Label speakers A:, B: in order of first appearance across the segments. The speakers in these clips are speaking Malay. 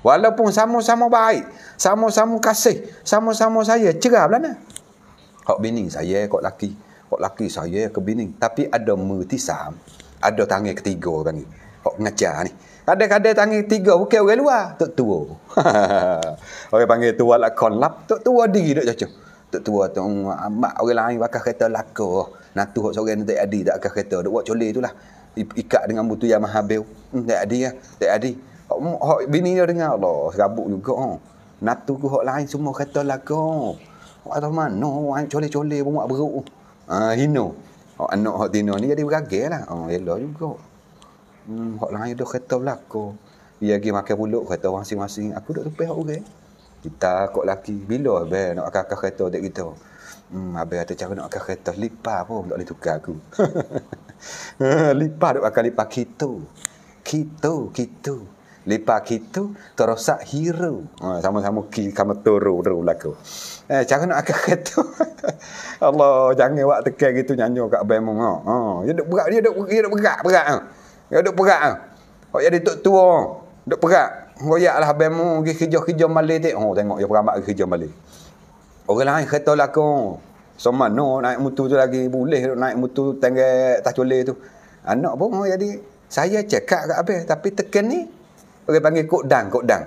A: Walaupun sama-sama baik, sama-sama kasih, sama-sama saya cerah belana. Hak bini saya kok laki, kok laki saya ke bini, tapi ada mertisam, ada tangan ketiga orang ni. Hak ngajar ni. Kadang-kadang tangan ketiga bukan orang luar, tok tua. orang panggil tua lakon lap, tok tua diri dok cocok. Tok tua tu mm, mak orang lain pakai kereta lako. Nak tu hak seorang tak ada tak pakai kereta, dok buat colih tulah. Ikat dengan butu yang mahabel. Hmm, tak ada lah, ya, tak ada. Hak bini dia dengar lah, serabut juga. Oh. Natu ku hak lain semua kata lah kau. Hak atas mana, orang cole-cole pun buat beruk. Haa, uh, hino. Hak anak hak tino ni jadi beragil lah. Haa, oh, elok juga. Hmm, hak lain dah kata belakang. Dia pergi makan buluk, kata masing-masing. Aku duduk tepi hak orang. Eh. Kita kok laki bila abe nak akan akan kereta dek kita. Hmm abe kata cara nak akan kereta lipa pun tak boleh tukar aku. Ha, lipa dok akan lipa kita. Kita kita lepa kita terosak hero. Ha, sama-sama ki kamu turu turu laku. Eh, cara nak akak kata. Allah jangan wak tekan gitu nyanyi kat abang mong. Oh, ha. ha, dia duk berat dia duk dia duk berat berat ah. Dia duk berat ah. Oh, jadi tok tua duk berat. Royaklah abang mong pergi kerja-kerja malai tik. Oh, tengok dia beramat kerja malai. Orang lain kata laku. Sama no naik mutu tu lagi boleh naik mutu tenggek tak tu. Anak pun jadi saya cakap kat abang tapi tekan ni orang panggil kok dang, kok dang.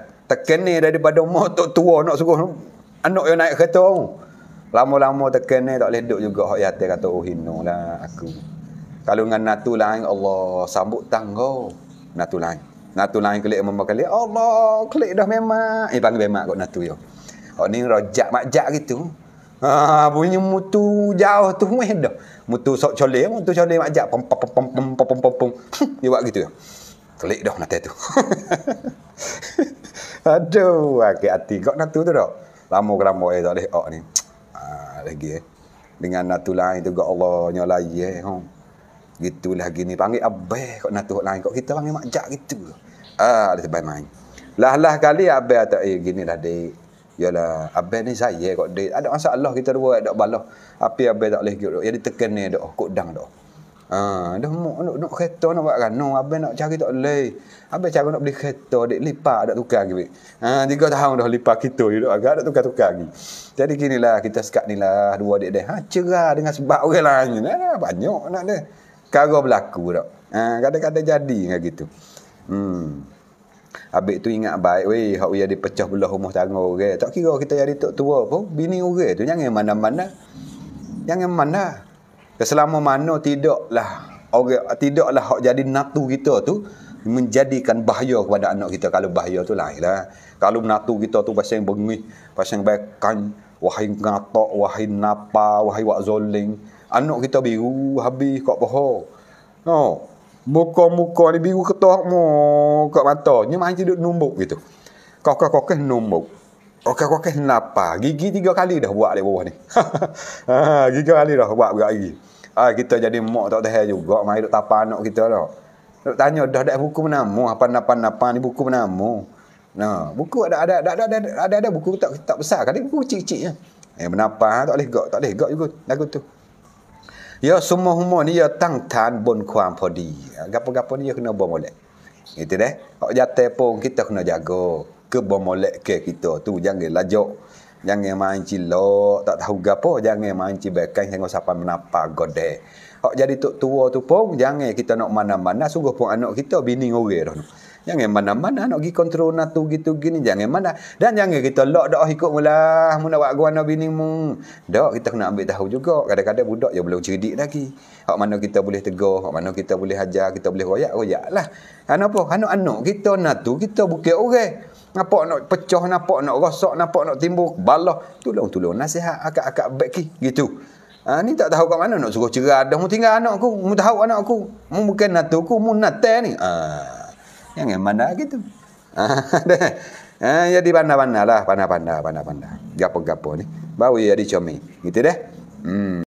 A: ni daripada umur tok tua nak suruh anak yang naik kereta. Lama-lama ni, tak boleh duduk juga. Hak yatir kata, oh lah aku. Kalau dengan natu lain, Allah sambut tangga. Natu lain. Natu lain kelik memang kelik. Allah, kelik dah memang. Eh, panggil memang kot natu yo. Oh ni rojak makjak gitu. Ha, bunyi mutu jauh tu meh dah. Mutu sok colik, mutu colik makjak. Pem, pom pom pom pom pom pom pom, Dia buat gitu Kelik dah nanti tu. Aduh, agak hati. Kau nak tu tu dok. Lama-lama eh tak boleh ok ni. Ah, lagi eh. Dengan natu lain tu gak Allah nya lai eh. Hon. Gitulah gini panggil abai kok natu lain kok kita panggil makjak gitu. Ah, ada sebab main. Lah-lah kali abai tak eh gini lah dek. Yalah, abai ni saya kok dek. Ada masalah kita dua ada balah. Api abai tak boleh gitu. Jadi tekan ni dok, kok dang dok. Ha, dah mok nak nak kereta nak buat rano, kan? abang nak cari tak leh. Abang cari nak beli kereta dek lipat dak tukar lagi. Ha, tiga tahun dah lipat kita hidup agak dak tukar-tukar lagi. Jadi kini lah kita sekat ni lah dua dek deh, Ha, cerah dengan sebab orang lain ni. Nah, banyak nak dia. Kara berlaku dak. Ha, kadang-kadang jadi dengan gitu. Hmm. Abik tu ingat baik weh hak dia dipecah belah rumah tangga orang. Okay. Tak kira kita jadi tok tua pun bini orang tu jangan mana-mana. Jangan mana. mana selama mana tidaklah orang tidaklah hak jadi natu kita tu menjadikan bahaya kepada anak kita kalau bahaya tu lain lah kalau menatu kita tu pasal yang bengih pasal yang bekan wahai ngatok wahai napa wahai wak zoling anak kita biru habis kok poho no muka-muka ni biru ketok mu kok mata ni main duduk numbuk gitu kokoh-kokoh numbuk Okey, okey, napa, Gigi tiga kali dah buat di bawah ni. Ha, ha, ha, gigi tiga kali dah buat buat gigi. Ah kita jadi mak tak tahu juga mai duk tapa anak kita dah. Duk tanya dah ada buku menamu apa napa napa ni buku menamu. Nah, buku ada ada ada ada ada, ada, ada buku tak tak besar kan buku kecil-kecil ya. Eh menapa tak boleh gak tak boleh gak juga lagu tu. Ya semua semua ni ya tang tan bon kuam podi. Ah, gapo-gapo ni ya kena buat molek. Itu deh. Hak jatuh pun kita kena jago. Ke buat molek ke kita tu jangan lajok. Jangan manci lo, tak tahu gapo, jangan manci bekan tengok siapa menapa gode. Hak jadi tok tua tu pun jangan kita nak mana-mana sungguh pun anak kita bini orang dah. Jangan mana-mana nak pergi kontrol natu gitu gini jangan mana dan jangan kita lok dak ikut mulah mun nak buat gua bini mu. Dak kita kena ambil tahu juga kadang-kadang budak yang belum cerdik lagi. Hak mana kita boleh tegur, hak mana kita boleh hajar kita boleh royak-royaklah. Kan apa? Anak-anak kita natu kita bukan orang nampak nak pecah nampak nak rosak nampak nak timbul balah tolong tolong nasihat akak-akak baik ki gitu ha, ni tak tahu kat mana nak suruh cerai dah mu tinggal aku, mu tahu anakku mu bukan natuku mu natal ni ha, jangan mana gitu ha, ha, jadi pandai-pandai lah pandai-pandai pandai-pandai gapo-gapo ni baru jadi ya comel gitu deh hmm